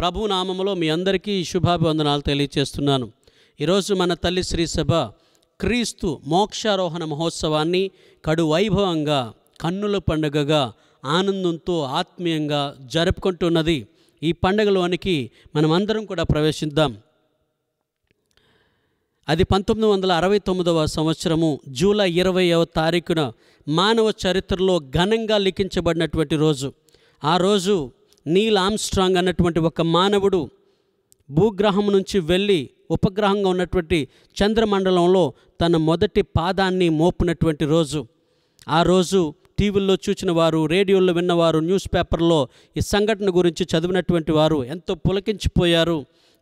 ప్రభు నామంలో మీ అందరికీ శుభాభివందనాలు తెలియచేస్తున్నాను ఈరోజు మన తల్లి శ్రీ సభ క్రీస్తు మోక్షారోహణ మహోత్సవాన్ని కడు వైభవంగా కన్నుల పండుగగా ఆనందంతో ఆత్మీయంగా జరుపుకుంటున్నది ఈ పండుగలోనికి మనమందరం కూడా ప్రవేశిద్దాం అది పంతొమ్మిది వందల అరవై తొమ్మిదవ సంవత్సరము జూలై ఇరవైవ తారీఖున మానవ చరిత్రలో ఘనంగా లిఖించబడినటువంటి రోజు ఆ రోజు నీల్ ఆమ్స్ట్రాంగ్ అన్నటువంటి ఒక మానవుడు భూగ్రహం నుంచి వెళ్ళి ఉపగ్రహంగా ఉన్నటువంటి చంద్రమండలంలో తన మొదటి పాదాన్ని మోపినటువంటి రోజు ఆ రోజు టీవీల్లో చూసిన వారు రేడియోల్లో విన్నవారు న్యూస్ పేపర్లో ఈ సంఘటన గురించి చదివినటువంటి వారు ఎంతో పులకించిపోయారు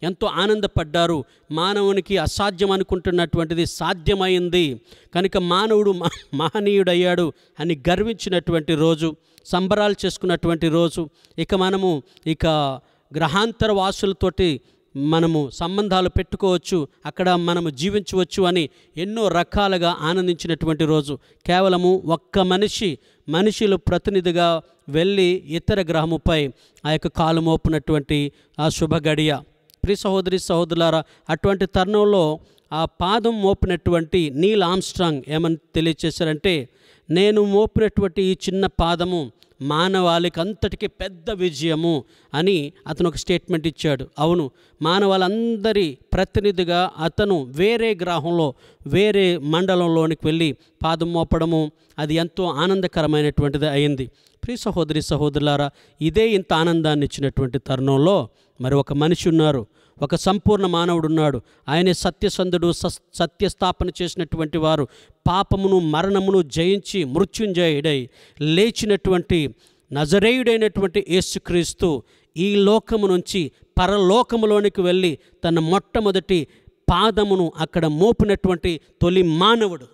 ఎంతో ఆనందపడ్డారు మానవునికి అసాధ్యం అనుకుంటున్నటువంటిది సాధ్యమైంది కనుక మానవుడు మహనీయుడయ్యాడు అని గర్వించినటువంటి రోజు సంబరాలు చేసుకున్నటువంటి రోజు ఇక మనము ఇక గ్రహాంతర వాసులతోటి మనము సంబంధాలు పెట్టుకోవచ్చు అక్కడ మనము జీవించవచ్చు అని ఎన్నో రకాలుగా ఆనందించినటువంటి రోజు కేవలము ఒక్క మనిషి మనుషులు ప్రతినిధిగా వెళ్ళి ఇతర గ్రహముపై ఆ యొక్క కాలు మోపునటువంటి ఆ శుభ గడియ ప్రి సహోదరి సహోదరులారా అటువంటి తరుణంలో ఆ పాదం మోపినటువంటి నీల్ ఆమ్స్ట్రాంగ్ ఏమని తెలియచేశారంటే నేను మోపినటువంటి ఈ చిన్న పాదము మానవాళికి అంతటికి పెద్ద విజయము అని అతను ఒక స్టేట్మెంట్ ఇచ్చాడు అవును మానవాళందరి ప్రతినిధిగా అతను వేరే గ్రహంలో వేరే మండలంలోనికి వెళ్ళి పాదం మోపడము అది ఎంతో ఆనందకరమైనటువంటిది అయింది ప్రియ సహోదరి సహోదరులారా ఇదే ఇంత ఆనందాన్ని ఇచ్చినటువంటి తరుణంలో మరి ఒక మనిషి ఉన్నారు ఒక సంపూర్ణ మానవుడు ఉన్నాడు ఆయనే సత్యసంధుడు సత్యస్థాపన చేసినటువంటి వారు పాపమును మరణమును జయించి మృత్యుంజయుడై లేచినటువంటి నజరేయుడైనటువంటి యేసుక్రీస్తు ఈ లోకము నుంచి పరలోకములోనికి వెళ్ళి తన మొట్టమొదటి పాదమును అక్కడ మోపినటువంటి తొలి మానవుడు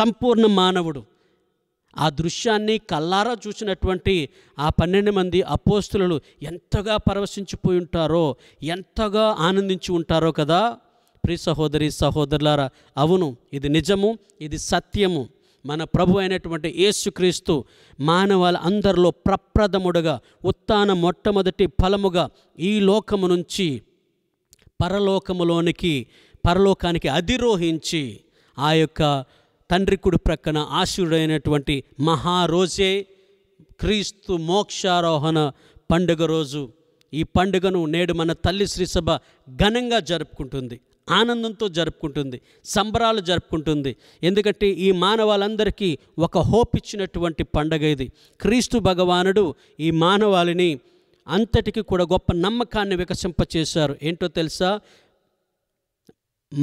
సంపూర్ణ మానవుడు ఆ దృశ్యాన్ని కల్లారా చూసినటువంటి ఆ పన్నెండు మంది అపోస్తులు ఎంతగా పరవశించిపోయి ఉంటారో ఎంతగా ఆనందించి ఉంటారో కదా ప్రి సహోదరి సహోదరులారా అవును ఇది నిజము ఇది సత్యము మన ప్రభు అయినటువంటి యేసుక్రీస్తు మానవాళ అందరిలో ప్రప్రదముడగా ఉత్తాన మొట్టమొదటి ఫలముగా ఈ లోకము నుంచి పరలోకములోనికి పరలోకానికి అధిరోహించి ఆ యొక్క తండ్రి కుడి ప్రక్కన ఆశుడైనటువంటి మహారోజే క్రీస్తు మోక్షారోహణ పండుగ రోజు ఈ పండుగను నేడు మన తల్లి శ్రీసభ ఘనంగా జరుపుకుంటుంది ఆనందంతో జరుపుకుంటుంది సంబరాలు జరుపుకుంటుంది ఎందుకంటే ఈ మానవాళందరికీ ఒక హోప్ ఇచ్చినటువంటి పండగ ఇది క్రీస్తు భగవానుడు ఈ మానవాళిని అంతటికి కూడా గొప్ప నమ్మకాన్ని వికసింపచేశారు ఏంటో తెలుసా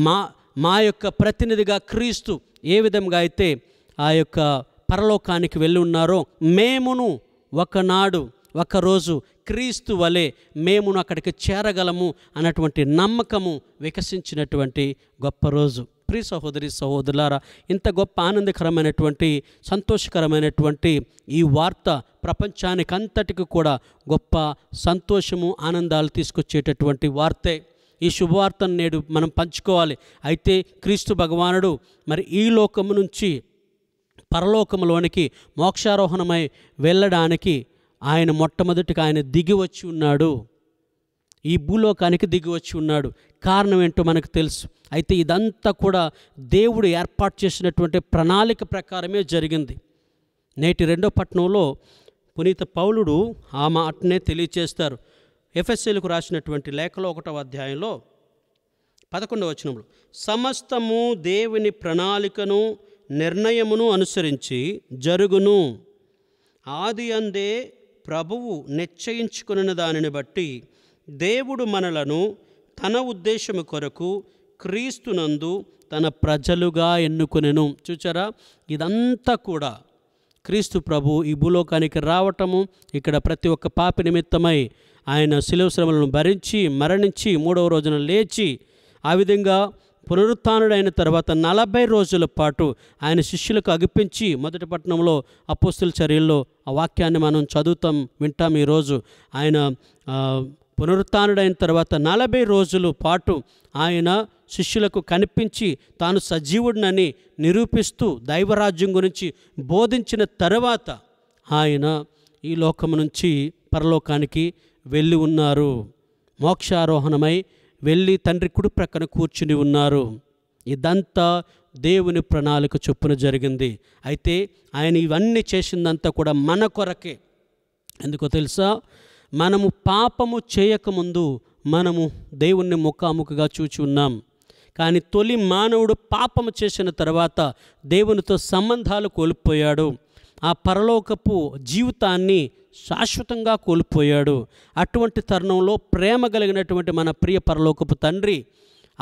మా మా యొక్క ప్రతినిధిగా క్రీస్తు ఏ విధంగా అయితే ఆ యొక్క పరలోకానికి వెళ్ళి ఉన్నారో మేమును ఒకనాడు ఒకరోజు క్రీస్తు వలె మేమును అక్కడికి చేరగలము అన్నటువంటి నమ్మకము వికసించినటువంటి గొప్ప రోజు ప్రీ సహోదరి సహోదరులారా ఇంత గొప్ప ఆనందకరమైనటువంటి సంతోషకరమైనటువంటి ఈ వార్త ప్రపంచానికి అంతటికి కూడా గొప్ప సంతోషము ఆనందాలు తీసుకొచ్చేటటువంటి వార్తే ఈ శుభవార్తను నేడు మనం పంచుకోవాలి అయితే క్రీస్తు భగవానుడు మరి ఈ లోకము నుంచి పరలోకంలోనికి మోక్షారోహణమై వెళ్ళడానికి ఆయన మొట్టమొదటిగా ఆయన దిగి వచ్చి ఉన్నాడు ఈ భూలోకానికి దిగి వచ్చి ఉన్నాడు కారణం ఏంటో మనకు తెలుసు అయితే ఇదంతా కూడా దేవుడు ఏర్పాటు చేసినటువంటి ప్రణాళిక ప్రకారమే జరిగింది నేటి రెండో పట్టణంలో పునీత పౌలుడు ఆ మాటనే తెలియచేస్తారు ఎఫ్ఎస్ఎల్కు రాసినటువంటి లేఖలో ఒకటవ అధ్యాయంలో పదకొండవ వచ్చినప్పుడు సమస్తము దేవుని ప్రణాళికను నిర్ణయమును అనుసరించి జరుగును ఆది అందే ప్రభువు నిశ్చయించుకున్న దానిని బట్టి దేవుడు మనలను తన ఉద్దేశము కొరకు క్రీస్తునందు తన ప్రజలుగా ఎన్నుకునేను చూచారా ఇదంతా కూడా క్రీస్తు ప్రభు ఈ భూలోకానికి రావటము ఇక్కడ ప్రతి ఒక్క పాపి నిమిత్తమై ఆయన శిలవశ్రమలను శ్రమలను భరించి మరణించి మూడవ రోజున లేచి ఆ విధంగా పునరుత్డైన తర్వాత నలభై రోజుల పాటు ఆయన శిష్యులకు అగిపించి మొదటి పట్టణంలో అపోస్తుల చర్యల్లో ఆ వాక్యాన్ని మనం చదువుతాం వింటాం ఈరోజు ఆయన పునరుత్డైన తర్వాత నలభై రోజుల పాటు ఆయన శిష్యులకు కనిపించి తాను సజీవుడినని నిరూపిస్తూ దైవరాజ్యం గురించి బోధించిన తర్వాత ఆయన ఈ లోకం నుంచి పరలోకానికి వెళ్ళి ఉన్నారు మోక్షారోహణమై వెళ్ళి తండ్రి కుడి ప్రక్కన కూర్చుని ఉన్నారు ఇదంతా దేవుని ప్రణాళిక చొప్పున జరిగింది అయితే ఆయన ఇవన్నీ చేసిందంతా కూడా మన కొరకే ఎందుకో తెలుసా మనము పాపము చేయకముందు మనము దేవుణ్ణి ముఖాముఖిగా చూచి ఉన్నాం కానీ తొలి మానవుడు పాపము చేసిన తర్వాత దేవునితో సంబంధాలు కోల్పోయాడు ఆ పరలోకపు జీవితాన్ని శాశ్వతంగా కోల్పోయాడు అటువంటి తరుణంలో ప్రేమ కలిగినటువంటి మన ప్రియ పరలోకపు తండ్రి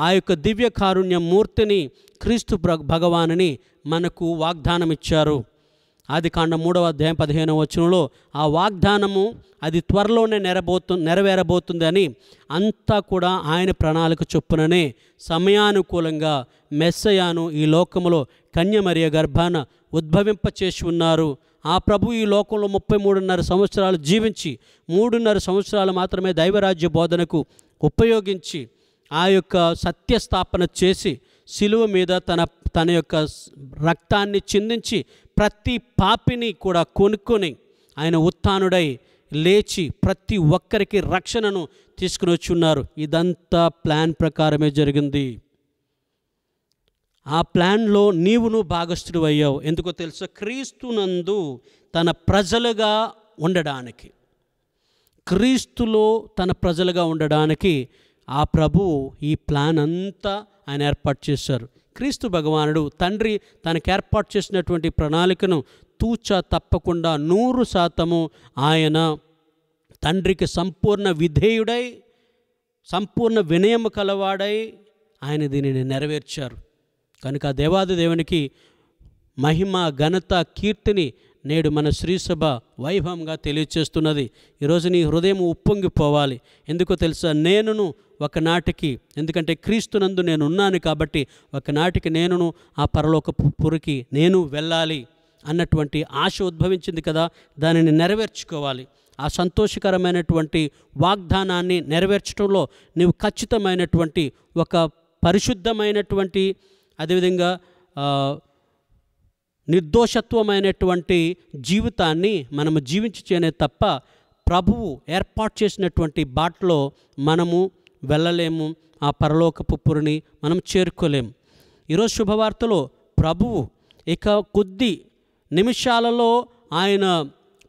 ఆ యొక్క దివ్య కారుణ్య మూర్తిని క్రీస్తు భగవానుని మనకు వాగ్దానం ఇచ్చారు ఆది కాండ మూడవ అధ్యాయం పదిహేనవ వచనంలో ఆ వాగ్దానము అది త్వరలోనే నెరబోతు నెరవేరబోతుందని అంతా కూడా ఆయన ప్రణాళిక చొప్పుననే సమయానుకూలంగా మెస్సయాను ఈ లోకములో కన్యమరియ గర్భాన ఉద్భవింప చేసి ఉన్నారు ఆ ప్రభు ఈ లోకంలో ముప్పై మూడున్నర సంవత్సరాలు జీవించి మూడున్నర సంవత్సరాలు మాత్రమే దైవరాజ్య బోధనకు ఉపయోగించి ఆ యొక్క సత్యస్థాపన చేసి సిలువ మీద తన తన యొక్క రక్తాన్ని చిందించి ప్రతి పాపిని కూడా కొనుక్కొని ఆయన ఉత్థానుడై లేచి ప్రతి ఒక్కరికి రక్షణను తీసుకుని వచ్చి ఉన్నారు ఇదంతా ప్లాన్ ప్రకారమే జరిగింది ఆ ప్లాన్లో నీవును భాగస్థుడు అయ్యావు ఎందుకో తెలుసు క్రీస్తునందు తన ప్రజలుగా ఉండడానికి క్రీస్తులో తన ప్రజలుగా ఉండడానికి ఆ ప్రభు ఈ ప్లాన్ అంతా ఆయన ఏర్పాటు చేశారు క్రీస్తు భగవానుడు తండ్రి తనకు ఏర్పాటు చేసినటువంటి ప్రణాళికను తూచ తప్పకుండా నూరు శాతము ఆయన తండ్రికి సంపూర్ణ విధేయుడై సంపూర్ణ వినయము కలవాడై ఆయన దీనిని నెరవేర్చారు కనుక దేవాది దేవునికి మహిమ ఘనత కీర్తిని నేడు మన శ్రీసభ వైభవంగా తెలియచేస్తున్నది ఈరోజు నీ హృదయం ఉప్పొంగిపోవాలి ఎందుకో తెలుసా నేనును ఒకనాటికి ఎందుకంటే క్రీస్తునందు నేను ఉన్నాను కాబట్టి ఒకనాటికి నేనును ఆ పరలోక పురికి నేను వెళ్ళాలి అన్నటువంటి ఆశ ఉద్భవించింది కదా దానిని నెరవేర్చుకోవాలి ఆ సంతోషకరమైనటువంటి వాగ్దానాన్ని నెరవేర్చడంలో నీవు ఖచ్చితమైనటువంటి ఒక పరిశుద్ధమైనటువంటి అదేవిధంగా నిర్దోషత్వమైనటువంటి జీవితాన్ని మనము జీవించనే తప్ప ప్రభువు ఏర్పాటు చేసినటువంటి బాటలో మనము వెళ్ళలేము ఆ పరలోకపు పురిని మనం చేరుకోలేము ఈరోజు శుభవార్తలో ప్రభువు ఇక కొద్ది నిమిషాలలో ఆయన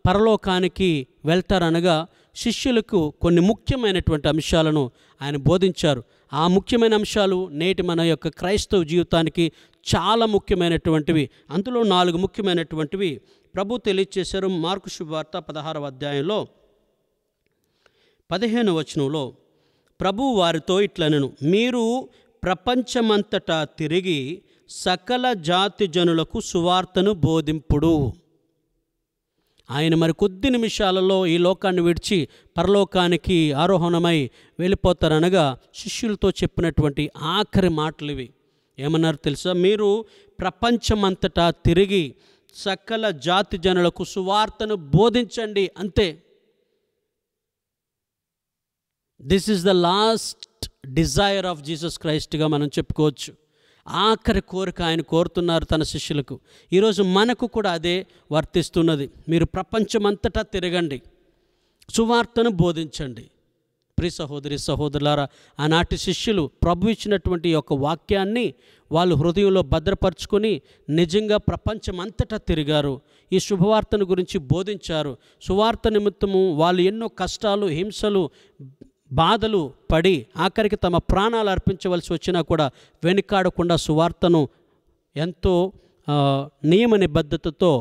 పరలోకానికి వెళ్తారనగా శిష్యులకు కొన్ని ముఖ్యమైనటువంటి అంశాలను ఆయన బోధించారు ఆ ముఖ్యమైన అంశాలు నేటి మన యొక్క క్రైస్తవ జీవితానికి చాలా ముఖ్యమైనటువంటివి అందులో నాలుగు ముఖ్యమైనటువంటివి ప్రభు తెలియచేశారు మార్కు శుభవార్త పదహారవ అధ్యాయంలో పదిహేను వచనంలో ప్రభు వారితో ఇట్లనను మీరు ప్రపంచమంతటా తిరిగి సకల జాతి జనులకు సువార్తను బోధింపుడు ఆయన మరి కొద్ది నిమిషాలలో ఈ లోకాన్ని విడిచి పరలోకానికి ఆరోహణమై వెళ్ళిపోతారనగా శిష్యులతో చెప్పినటువంటి ఆఖరి మాటలు ఇవి ఏమన్నారు తెలుసా మీరు ప్రపంచమంతటా తిరిగి సకల జాతి జనులకు సువార్తను బోధించండి అంతే this is the last desire of Jesus క్రైస్ట్గా మనం చెప్పుకోవచ్చు ఆఖరి కోరిక ఆయన కోరుతున్నారు తన శిష్యులకు ఈరోజు మనకు కూడా అదే వర్తిస్తున్నది మీరు ప్రపంచమంతటా తిరగండి సువార్తను బోధించండి ప్రి సహోదరి సహోదరులారా ఆనాటి శిష్యులు ప్రభు ఇచ్చినటువంటి యొక్క వాక్యాన్ని వాళ్ళు హృదయంలో భద్రపరుచుకొని నిజంగా ప్రపంచమంతటా తిరిగారు ఈ శుభవార్తను గురించి బోధించారు సువార్త నిమిత్తము వాళ్ళు ఎన్నో కష్టాలు హింసలు బాధలు పడి ఆఖరికి తమ ప్రాణాలు అర్పించవలసి వచ్చినా కూడా వెనుకాడకుండా సువార్తను ఎంతో నియమ నిబద్ధతతో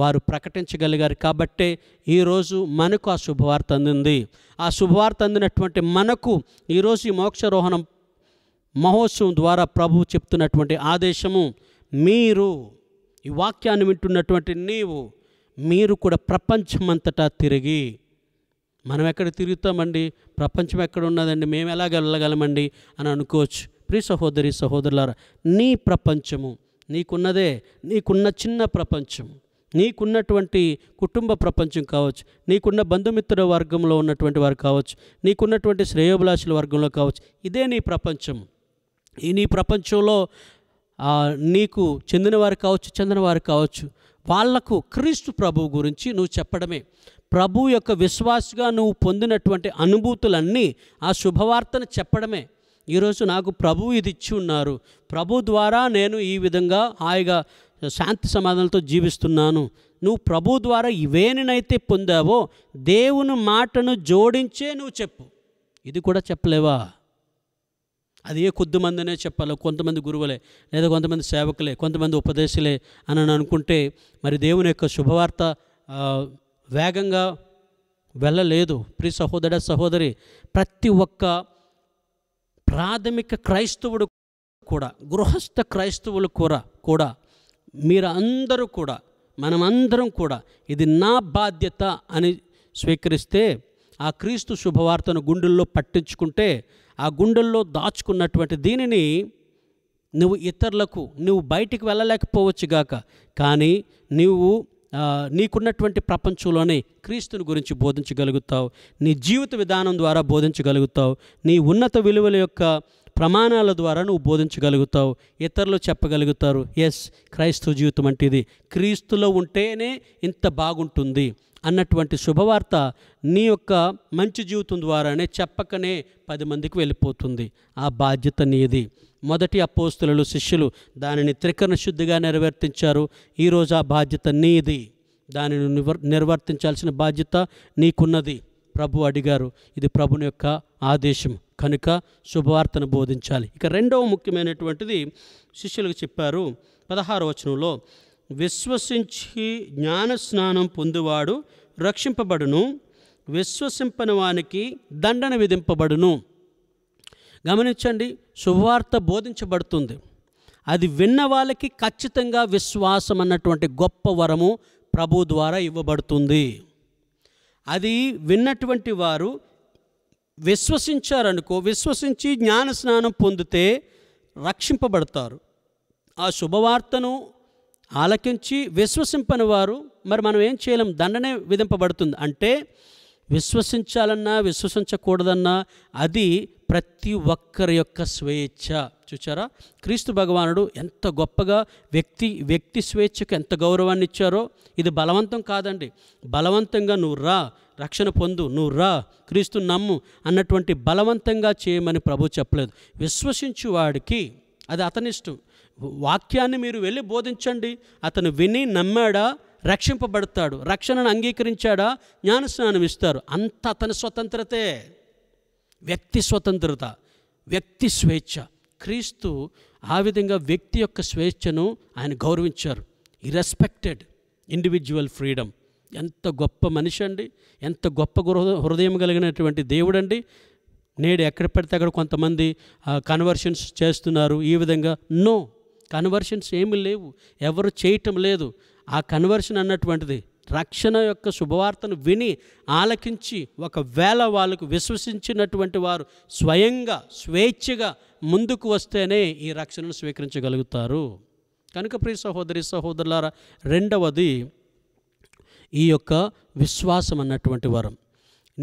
వారు ప్రకటించగలిగారు కాబట్టే ఈరోజు మనకు ఆ శుభవార్త అందింది ఆ శుభవార్త అందినటువంటి మనకు ఈరోజు ఈ మోక్షరోహణం మహోత్సవం ద్వారా ప్రభువు చెప్తున్నటువంటి ఆదేశము మీరు ఈ వాక్యాన్ని వింటున్నటువంటి నీవు మీరు కూడా ప్రపంచమంతటా తిరిగి మనం ఎక్కడ తిరుగుతామండి ప్రపంచం ఎక్కడ ఉన్నదండి మేము ఎలా వెళ్ళగలమండి అని అనుకోవచ్చు ప్రి సహోదరి సహోదరులారా నీ ప్రపంచము నీకున్నదే నీకున్న చిన్న ప్రపంచం నీకున్నటువంటి కుటుంబ ప్రపంచం కావచ్చు నీకున్న బంధుమిత్రుల వర్గంలో ఉన్నటువంటి వారు కావచ్చు నీకున్నటువంటి శ్రేయోభిలాషుల వర్గంలో కావచ్చు ఇదే నీ ప్రపంచం ఈ నీ ప్రపంచంలో నీకు చెందినవారు కావచ్చు చెందినవారు కావచ్చు వాళ్లకు క్రీస్తు ప్రభు గురించి నువ్వు చెప్పడమే ప్రభు యొక్క విశ్వాసగా నువ్వు పొందినటువంటి అనుభూతులన్నీ ఆ శుభవార్తను చెప్పడమే ఈరోజు నాకు ప్రభు ఇది ఇచ్చి ఉన్నారు ప్రభు ద్వారా నేను ఈ విధంగా హాయిగా శాంతి సమాధానంతో జీవిస్తున్నాను నువ్వు ప్రభు ద్వారా ఇవేనినైతే పొందావో దేవుని మాటను జోడించే నువ్వు చెప్పు ఇది కూడా చెప్పలేవా అది ఏ కొద్ది మందినే చెప్పాలి కొంతమంది గురువులే లేదా కొంతమంది సేవకులే కొంతమంది ఉపదేశులే అని అనుకుంటే మరి దేవుని యొక్క శుభవార్త వేగంగా వెళ్ళలేదు ప్రి సహోదర సహోదరి ప్రతి ఒక్క ప్రాథమిక క్రైస్తవుడు కూడా గృహస్థ క్రైస్తవులు కూడా కూడా అందరూ కూడా మనమందరం కూడా ఇది నా బాధ్యత అని స్వీకరిస్తే ఆ క్రీస్తు శుభవార్తను గుండెల్లో పట్టించుకుంటే ఆ గుండెల్లో దాచుకున్నటువంటి దీనిని నువ్వు ఇతరులకు నువ్వు బయటికి వెళ్ళలేకపోవచ్చు గాక కానీ నీవు నీకున్నటువంటి ప్రపంచంలోనే క్రీస్తుని గురించి బోధించగలుగుతావు నీ జీవిత విధానం ద్వారా బోధించగలుగుతావు నీ ఉన్నత విలువల యొక్క ప్రమాణాల ద్వారా నువ్వు బోధించగలుగుతావు ఇతరులు చెప్పగలుగుతారు ఎస్ క్రైస్తవ జీవితం అంటే ఇది క్రీస్తులో ఉంటేనే ఇంత బాగుంటుంది అన్నటువంటి శుభవార్త నీ యొక్క మంచి జీవితం ద్వారానే చెప్పకనే పది మందికి వెళ్ళిపోతుంది ఆ బాధ్యత నీది మొదటి అపోస్తులలు శిష్యులు దానిని త్రికరణ శుద్ధిగా నెరవేర్తించారు ఈరోజు ఆ బాధ్యత నీది దానిని నిర్వర్తించాల్సిన బాధ్యత నీకున్నది ప్రభు అడిగారు ఇది ప్రభుని యొక్క ఆదేశం కనుక శుభవార్తను బోధించాలి ఇక రెండవ ముఖ్యమైనటువంటిది శిష్యులకు చెప్పారు పదహారు వచనంలో విశ్వసించి జ్ఞానస్నానం పొందువాడు రక్షింపబడును విశ్వసింపని వానికి దండన విధింపబడును గమనించండి శుభవార్త బోధించబడుతుంది అది విన్న వాళ్ళకి ఖచ్చితంగా విశ్వాసం అన్నటువంటి గొప్ప వరము ప్రభు ద్వారా ఇవ్వబడుతుంది అది విన్నటువంటి వారు విశ్వసించారనుకో విశ్వసించి జ్ఞాన స్నానం పొందితే రక్షింపబడతారు ఆ శుభవార్తను ఆలకించి విశ్వసింపని వారు మరి మనం ఏం చేయలేం దండనే విధింపబడుతుంది అంటే విశ్వసించాలన్నా విశ్వసించకూడదన్నా అది ప్రతి ఒక్కరి యొక్క స్వేచ్ఛ చూచారా క్రీస్తు భగవానుడు ఎంత గొప్పగా వ్యక్తి వ్యక్తి స్వేచ్ఛకు ఎంత గౌరవాన్ని ఇచ్చారో ఇది బలవంతం కాదండి బలవంతంగా నువ్వు రా రక్షణ పొందు నువ్వు రా క్రీస్తు నమ్ము అన్నటువంటి బలవంతంగా చేయమని ప్రభు చెప్పలేదు విశ్వసించు వాడికి అది అతనిష్టం వాక్యాన్ని మీరు వెళ్ళి బోధించండి అతను విని నమ్మాడా రక్షింపబడతాడు రక్షణను అంగీకరించాడా జ్ఞానస్నానం ఇస్తారు అంత అతని స్వతంత్రతే వ్యక్తి స్వతంత్రత వ్యక్తి స్వేచ్ఛ క్రీస్తు ఆ విధంగా వ్యక్తి యొక్క స్వేచ్ఛను ఆయన గౌరవించారు ఈ రెస్పెక్టెడ్ ఇండివిజువల్ ఫ్రీడమ్ ఎంత గొప్ప మనిషి అండి ఎంత గొప్ప హృదయం కలిగినటువంటి దేవుడండి నేడు ఎక్కడ పడితే అక్కడ కొంతమంది కన్వర్షన్స్ చేస్తున్నారు ఈ విధంగా నో కన్వర్షన్స్ ఏమి లేవు ఎవరు చేయటం లేదు ఆ కన్వర్షన్ అన్నటువంటిది రక్షణ యొక్క శుభవార్తను విని ఆలకించి ఒకవేళ వాళ్ళకు విశ్వసించినటువంటి వారు స్వయంగా స్వేచ్ఛగా ముందుకు వస్తేనే ఈ రక్షణను స్వీకరించగలుగుతారు కనుక ప్రియ సహోదరి సహోదరులారా రెండవది ఈ యొక్క విశ్వాసం అన్నటువంటి వరం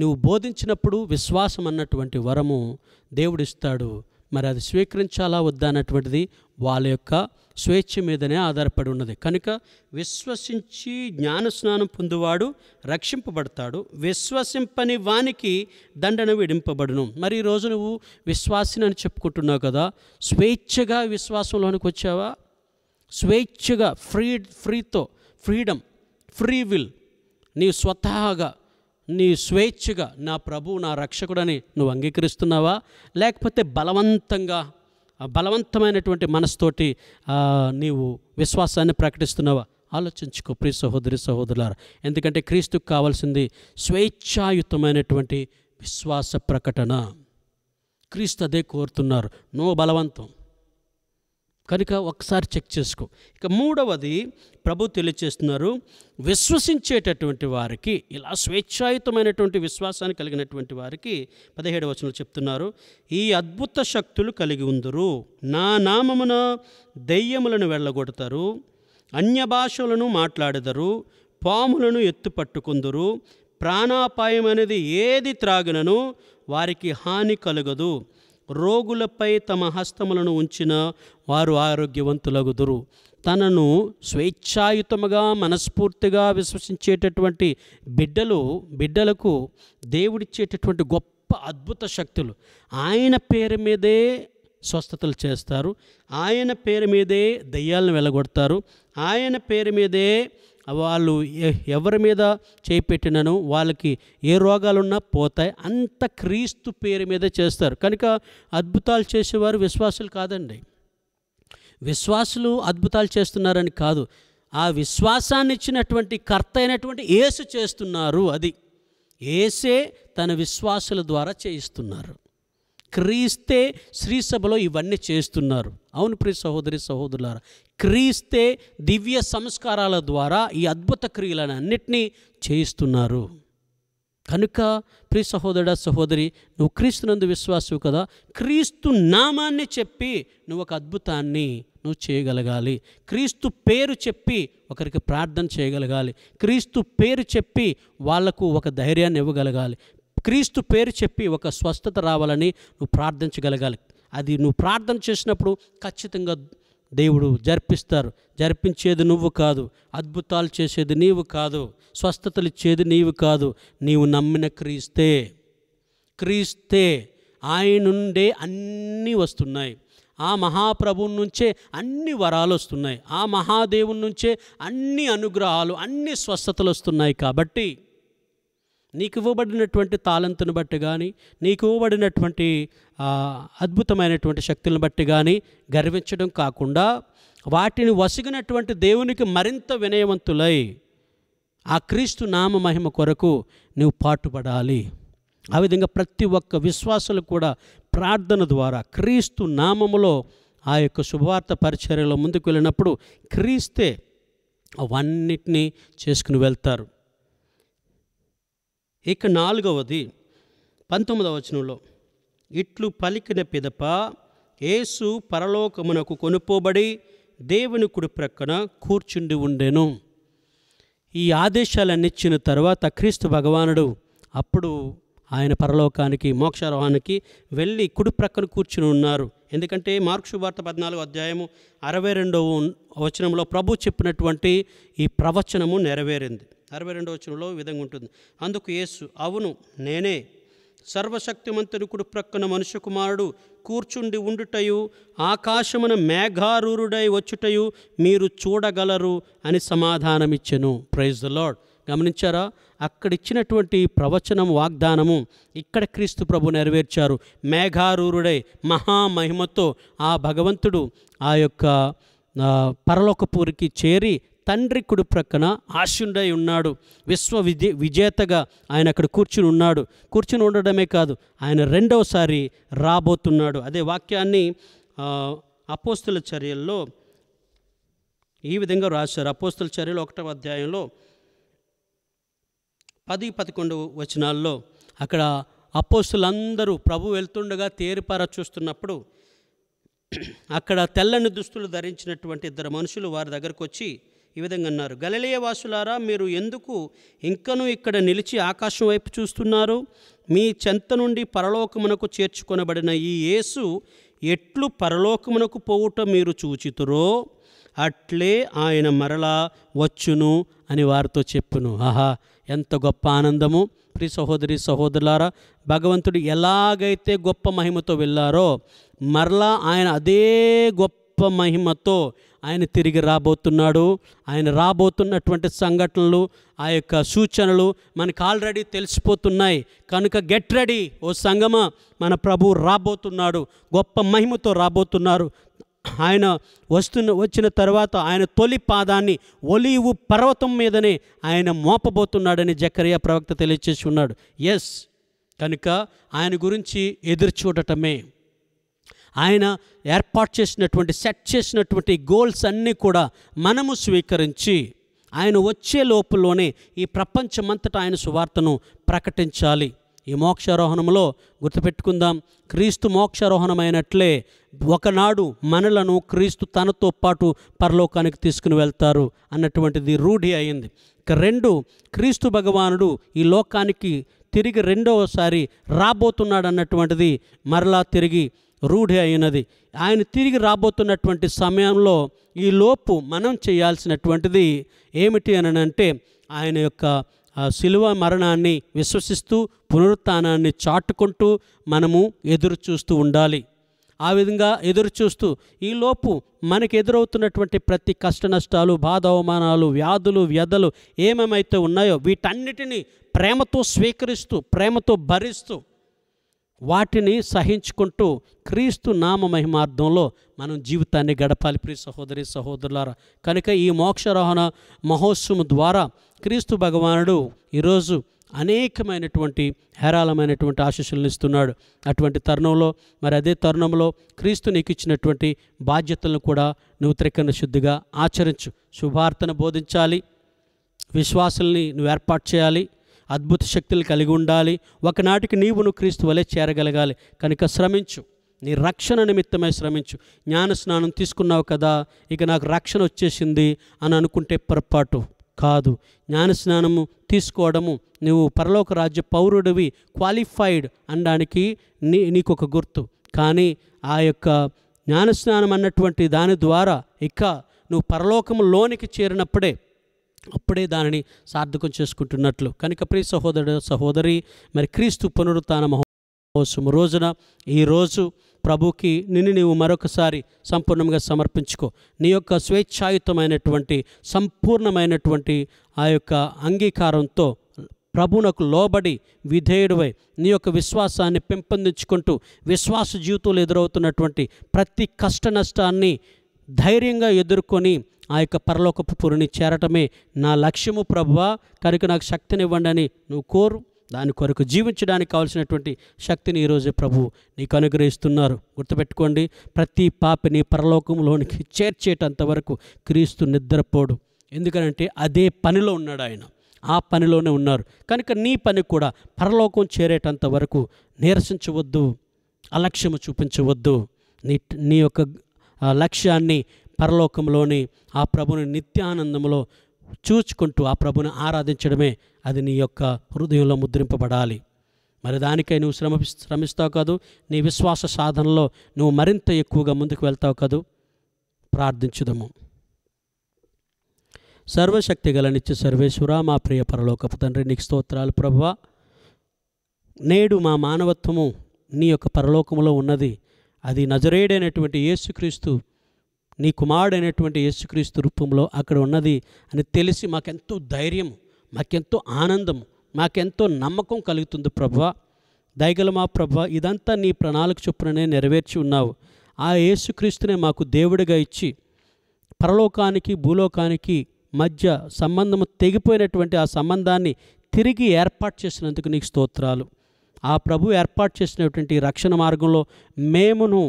నువ్వు బోధించినప్పుడు విశ్వాసం అన్నటువంటి వరము దేవుడిస్తాడు మరి అది స్వీకరించాలా వద్దా అన్నటువంటిది వాళ్ళ యొక్క స్వేచ్ఛ మీదనే ఆధారపడి ఉన్నది కనుక విశ్వసించి జ్ఞానస్నానం పొందువాడు రక్షింపబడతాడు విశ్వసింపని వానికి దండన విడింపబడును మరి ఈరోజు నువ్వు విశ్వాసిని అని చెప్పుకుంటున్నావు కదా స్వేచ్ఛగా విశ్వాసంలోనికి వచ్చావా స్వేచ్ఛగా ఫ్రీ ఫ్రీతో ఫ్రీడమ్ ఫ్రీ విల్ నీవు స్వతహాగా నీ స్వేచ్ఛగా నా ప్రభు నా రక్షకుడని నువ్వు అంగీకరిస్తున్నావా లేకపోతే బలవంతంగా బలవంతమైనటువంటి మనసుతోటి నీవు విశ్వాసాన్ని ప్రకటిస్తున్నావా ఆలోచించుకో ప్రియ సహోదరి సహోదరులారు ఎందుకంటే క్రీస్తుకు కావాల్సింది స్వేచ్ఛాయుతమైనటువంటి విశ్వాస ప్రకటన క్రీస్తు అదే కోరుతున్నారు నో బలవంతం కనుక ఒకసారి చెక్ చేసుకో ఇక మూడవది ప్రభు తెలియచేస్తున్నారు విశ్వసించేటటువంటి వారికి ఇలా స్వేచ్ఛాయుతమైనటువంటి విశ్వాసాన్ని కలిగినటువంటి వారికి పదిహేడు వచనంలో చెప్తున్నారు ఈ అద్భుత శక్తులు కలిగి ఉందరు నా నామమున దెయ్యములను వెళ్ళగొడతారు అన్య భాషలను మాట్లాడదరు పాములను ఎత్తుపట్టుకుందరు ప్రాణాపాయం అనేది ఏది త్రాగినను వారికి హాని కలగదు రోగులపై తమ హస్తములను ఉంచిన వారు ఆరోగ్యవంతులగుదురు తనను స్వేచ్ఛాయుతముగా మనస్ఫూర్తిగా విశ్వసించేటటువంటి బిడ్డలు బిడ్డలకు దేవుడిచ్చేటటువంటి గొప్ప అద్భుత శక్తులు ఆయన పేరు మీదే స్వస్థతలు చేస్తారు ఆయన పేరు మీదే దయ్యాలను వెళ్ళగొడతారు ఆయన పేరు మీదే వాళ్ళు ఎవరి మీద చేపెట్టినను వాళ్ళకి ఏ రోగాలున్నా పోతాయి అంత క్రీస్తు పేరు మీద చేస్తారు కనుక అద్భుతాలు చేసేవారు విశ్వాసులు కాదండి విశ్వాసులు అద్భుతాలు చేస్తున్నారని కాదు ఆ విశ్వాసాన్ని ఇచ్చినటువంటి కర్త అయినటువంటి ఏసు చేస్తున్నారు అది ఏసే తన విశ్వాసుల ద్వారా చేయిస్తున్నారు క్రీస్తే శ్రీసభలో ఇవన్నీ చేస్తున్నారు అవును ప్రియ సహోదరి సహోదరులారా క్రీస్తే దివ్య సంస్కారాల ద్వారా ఈ అద్భుత క్రియలను అన్నిటినీ చేయిస్తున్నారు కనుక ప్రియ సహోదర సహోదరి నువ్వు క్రీస్తునందు విశ్వాసం కదా క్రీస్తు నామాన్ని చెప్పి నువ్వు ఒక అద్భుతాన్ని నువ్వు చేయగలగాలి క్రీస్తు పేరు చెప్పి ఒకరికి ప్రార్థన చేయగలగాలి క్రీస్తు పేరు చెప్పి వాళ్లకు ఒక ధైర్యాన్ని ఇవ్వగలగాలి క్రీస్తు పేరు చెప్పి ఒక స్వస్థత రావాలని నువ్వు ప్రార్థించగలగాలి అది నువ్వు ప్రార్థన చేసినప్పుడు ఖచ్చితంగా దేవుడు జరిపిస్తారు జరిపించేది నువ్వు కాదు అద్భుతాలు చేసేది నీవు కాదు స్వస్థతలు ఇచ్చేది నీవు కాదు నీవు నమ్మిన క్రీస్తే క్రీస్తే ఆయనుండే అన్నీ వస్తున్నాయి ఆ మహాప్రభు నుంచే అన్ని వరాలు వస్తున్నాయి ఆ మహాదేవుని నుంచే అన్ని అనుగ్రహాలు అన్ని స్వస్థతలు వస్తున్నాయి కాబట్టి నీకు ఇవ్వబడినటువంటి తాళంతును బట్టి కానీ నీకు ఇవ్వబడినటువంటి అద్భుతమైనటువంటి శక్తులను బట్టి కానీ గర్వించడం కాకుండా వాటిని వసిగినటువంటి దేవునికి మరింత వినయవంతులై ఆ క్రీస్తు నామ మహిమ కొరకు నువ్వు పాటుపడాలి ఆ విధంగా ప్రతి ఒక్క విశ్వాసులు కూడా ప్రార్థన ద్వారా క్రీస్తు నామములో ఆ యొక్క శుభవార్త పరిచర్యలో ముందుకు వెళ్ళినప్పుడు క్రీస్తే అవన్నిటినీ చేసుకుని వెళ్తారు ఇక నాలుగవది పంతొమ్మిదవ వచనంలో ఇట్లు పలికిన పిదప యేసు పరలోకమునకు కొనుపోబడి దేవుని కుడి ప్రక్కన కూర్చుండి ఉండెను ఈ ఆదేశాలన్నీ ఇచ్చిన తర్వాత క్రీస్తు భగవానుడు అప్పుడు ఆయన పరలోకానికి మోక్షారోహానికి వెళ్ళి కుడి ప్రక్కన కూర్చుని ఉన్నారు ఎందుకంటే మార్క్షు వార్త పద్నాలుగు అధ్యాయము అరవై రెండవ వచనంలో ప్రభు చెప్పినటువంటి ఈ ప్రవచనము నెరవేరింది అరవై రెండవ వచనంలో విధంగా ఉంటుంది అందుకు యేసు అవును నేనే సర్వశక్తిమంతునికుడు ప్రక్కన మనుష్య కుమారుడు కూర్చుండి ఉండుటయు ఆకాశమున మేఘారూరుడై వచ్చుటయు మీరు చూడగలరు అని సమాధానమిచ్చెను ప్రైజ్ ద లాడ్ గమనించారా అక్కడిచ్చినటువంటి ప్రవచనం వాగ్దానము ఇక్కడ క్రీస్తు ప్రభు నెరవేర్చారు మేఘారూరుడై మహామహిమతో ఆ భగవంతుడు ఆ యొక్క పరలోకపూరికి చేరి తండ్రి కుడి ప్రక్కన ఆశ్యుండై ఉన్నాడు విశ్వ విజే విజేతగా ఆయన అక్కడ కూర్చుని ఉన్నాడు కూర్చుని ఉండడమే కాదు ఆయన రెండవసారి రాబోతున్నాడు అదే వాక్యాన్ని అపోస్తుల చర్యల్లో ఈ విధంగా రాశారు అపోస్తుల చర్యలు ఒకటవ అధ్యాయంలో పది పదకొండు వచనాల్లో అక్కడ అపోస్తులందరూ ప్రభు వెళ్తుండగా తేరిపార చూస్తున్నప్పుడు అక్కడ తెల్లని దుస్తులు ధరించినటువంటి ఇద్దరు మనుషులు వారి దగ్గరకు వచ్చి ఈ విధంగా అన్నారు గలలియ వాసులారా మీరు ఎందుకు ఇంకనూ ఇక్కడ నిలిచి ఆకాశం వైపు చూస్తున్నారు మీ చెంత నుండి పరలోకమునకు చేర్చుకొనబడిన ఈ యేసు ఎట్లు పరలోకమునకు పోవుట మీరు చూచితురో అట్లే ఆయన మరలా వచ్చును అని వారితో చెప్పును ఆహా ఎంత గొప్ప ఆనందము ప్రి సహోదరి సహోదరులారా భగవంతుడు ఎలాగైతే గొప్ప మహిమతో వెళ్ళారో మరలా ఆయన అదే గొప్ప గొప్ప మహిమతో ఆయన తిరిగి రాబోతున్నాడు ఆయన రాబోతున్నటువంటి సంఘటనలు ఆ యొక్క సూచనలు మనకు ఆల్రెడీ తెలిసిపోతున్నాయి కనుక గెట్ రెడీ ఓ సంగమా మన ప్రభు రాబోతున్నాడు గొప్ప మహిమతో రాబోతున్నారు ఆయన వస్తున్న వచ్చిన తర్వాత ఆయన తొలి పాదాన్ని ఒలీవు పర్వతం మీదనే ఆయన మోపబోతున్నాడని జకరియా ప్రవక్త తెలియచేసి ఉన్నాడు ఎస్ కనుక ఆయన గురించి ఎదురు చూడటమే ఆయన ఏర్పాటు చేసినటువంటి సెట్ చేసినటువంటి గోల్స్ అన్నీ కూడా మనము స్వీకరించి ఆయన వచ్చే లోపల్లోనే ఈ ప్రపంచమంతటా ఆయన సువార్తను ప్రకటించాలి ఈ మోక్షారోహణంలో గుర్తుపెట్టుకుందాం క్రీస్తు మోక్షారోహణమైనట్లే ఒకనాడు మనలను క్రీస్తు తనతో పాటు పరలోకానికి తీసుకుని వెళ్తారు అన్నటువంటిది రూఢి అయింది ఇక రెండు క్రీస్తు భగవానుడు ఈ లోకానికి తిరిగి రెండవసారి రాబోతున్నాడు అన్నటువంటిది మరలా తిరిగి రూఢి అయినది ఆయన తిరిగి రాబోతున్నటువంటి సమయంలో ఈ లోపు మనం చేయాల్సినటువంటిది ఏమిటి అని అంటే ఆయన యొక్క శిలువ మరణాన్ని విశ్వసిస్తూ పునరుత్నాన్ని చాటుకుంటూ మనము ఎదురు చూస్తూ ఉండాలి ఆ విధంగా ఎదురు చూస్తూ ఈలోపు మనకు ఎదురవుతున్నటువంటి ప్రతి కష్ట నష్టాలు బాధ అవమానాలు వ్యాధులు వ్యధలు ఏమేమైతే ఉన్నాయో వీటన్నిటిని ప్రేమతో స్వీకరిస్తూ ప్రేమతో భరిస్తూ వాటిని సహించుకుంటూ క్రీస్తు నామ మహిమార్థంలో మనం జీవితాన్ని గడపాలి ప్రియ సహోదరి సహోదరులారా కనుక ఈ మోక్షరోహణ మహోత్సవం ద్వారా క్రీస్తు భగవానుడు ఈరోజు అనేకమైనటువంటి హేరాళమైనటువంటి ఆశీస్సులను ఇస్తున్నాడు అటువంటి తరుణంలో మరి అదే తరుణంలో క్రీస్తు నీకు ఇచ్చినటువంటి బాధ్యతలను కూడా నువ్వు త్రికరణ శుద్ధిగా ఆచరించు శుభార్తను బోధించాలి విశ్వాసుల్ని నువ్వు ఏర్పాటు చేయాలి అద్భుత శక్తులు కలిగి ఉండాలి ఒకనాటికి నీవు నువ్వు క్రీస్తు వలె చేరగలగాలి కనుక శ్రమించు నీ రక్షణ నిమిత్తమై శ్రమించు జ్ఞాన స్నానం తీసుకున్నావు కదా ఇక నాకు రక్షణ వచ్చేసింది అని అనుకుంటే పొరపాటు కాదు జ్ఞాన స్నానము తీసుకోవడము నువ్వు పరలోక రాజ్య పౌరుడివి క్వాలిఫైడ్ అనడానికి నీ నీకు ఒక గుర్తు కానీ ఆ యొక్క జ్ఞానస్నానం అన్నటువంటి దాని ద్వారా ఇక నువ్వు పరలోకము లోనికి చేరినప్పుడే అప్పుడే దానిని సార్థకం చేసుకుంటున్నట్లు కనుక ప్రియ సహోదరుడు సహోదరి మరి క్రీస్తు పునరుత్న మహోత్సవం రోజున ఈరోజు ప్రభుకి నిన్ను నీవు మరొకసారి సంపూర్ణంగా సమర్పించుకో నీ యొక్క స్వేచ్ఛాయుతమైనటువంటి సంపూర్ణమైనటువంటి ఆ యొక్క అంగీకారంతో ప్రభునకు లోబడి విధేయుడివై నీ యొక్క విశ్వాసాన్ని పెంపొందించుకుంటూ విశ్వాస జీవితంలో ఎదురవుతున్నటువంటి ప్రతి కష్ట నష్టాన్ని ధైర్యంగా ఎదుర్కొని ఆ యొక్క పరలోకపు పురుని చేరటమే నా లక్ష్యము ప్రభువా కనుక నాకు శక్తినివ్వండి అని నువ్వు కోరు దాని కొరకు జీవించడానికి కావాల్సినటువంటి శక్తిని ఈరోజు ప్రభు నీకు అనుగ్రహిస్తున్నారు గుర్తుపెట్టుకోండి ప్రతి పాపిని పరలోకంలోనికి చేర్చేటంత వరకు క్రీస్తు నిద్రపోడు ఎందుకనంటే అదే పనిలో ఉన్నాడు ఆయన ఆ పనిలోనే ఉన్నారు కనుక నీ పని కూడా పరలోకం చేరేటంత వరకు నీరసించవద్దు అలక్ష్యము చూపించవద్దు నీ నీ యొక్క లక్ష్యాన్ని పరలోకంలోని ఆ ప్రభుని నిత్యానందంలో చూచుకుంటూ ఆ ప్రభుని ఆరాధించడమే అది నీ యొక్క హృదయంలో ముద్రింపబడాలి మరి దానికై నువ్వు శ్రమ శ్రమిస్తావు కాదు నీ విశ్వాస సాధనలో నువ్వు మరింత ఎక్కువగా ముందుకు వెళ్తావు కదూ ప్రార్థించుదము సర్వశక్తి నిత్య సర్వేశ్వర మా ప్రియ పరలోకపు తండ్రి నీకు స్తోత్రాలు ప్రభువ నేడు మా మానవత్వము నీ యొక్క పరలోకములో ఉన్నది అది నజరేడైనటువంటి యేసుక్రీస్తు నీ కుమారుడైనటువంటి యేసుక్రీస్తు రూపంలో అక్కడ ఉన్నది అని తెలిసి మాకెంతో ధైర్యం మాకెంతో ఆనందం మాకెంతో నమ్మకం కలుగుతుంది ప్రభా దయగల మా ప్రభ ఇదంతా నీ ప్రణాళిక చొప్పుననే నెరవేర్చి ఉన్నావు ఆ యేసుక్రీస్తునే మాకు దేవుడిగా ఇచ్చి పరలోకానికి భూలోకానికి మధ్య సంబంధం తెగిపోయినటువంటి ఆ సంబంధాన్ని తిరిగి ఏర్పాటు చేసినందుకు నీకు స్తోత్రాలు ఆ ప్రభు ఏర్పాటు చేసినటువంటి రక్షణ మార్గంలో మేమును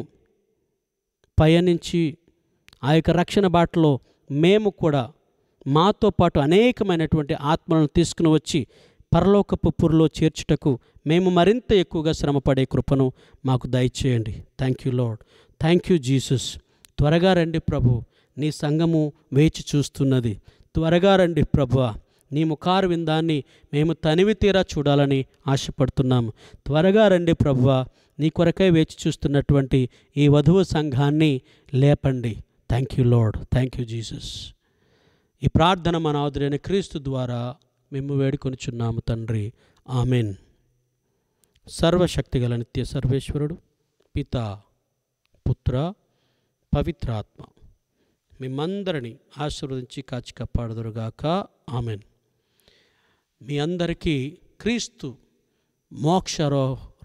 పయనించి ఆ యొక్క రక్షణ బాటలో మేము కూడా మాతో పాటు అనేకమైనటువంటి ఆత్మలను తీసుకుని వచ్చి పరలోకపు పురులో చేర్చుటకు మేము మరింత ఎక్కువగా శ్రమపడే కృపను మాకు దయచేయండి thank you Lord thank you Jesus త్వరగా రండి ప్రభు నీ సంఘము వేచి చూస్తున్నది త్వరగా రండి ప్రభు నీ ముఖారు విందాన్ని మేము తనివి తీరా చూడాలని ఆశపడుతున్నాము త్వరగా రండి ప్రభువ నీ కొరకై వేచి చూస్తున్నటువంటి ఈ వధువు సంఘాన్ని లేపండి thank you Lord thank you Jesus ఈ ప్రార్థన మన ఆదురైన క్రీస్తు ద్వారా మేము వేడుకొనిచున్నాము తండ్రి ఆమెన్ సర్వశక్తిగల నిత్య సర్వేశ్వరుడు పిత పుత్ర పవిత్రాత్మ మిమ్మందరినీ ఆశీర్వదించి కాచి కాపాడదురుగాక ఆమెన్ మీ అందరికీ క్రీస్తు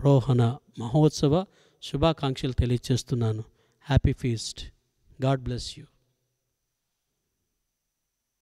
రోహణ మహోత్సవ శుభాకాంక్షలు తెలియజేస్తున్నాను happy feast God bless you.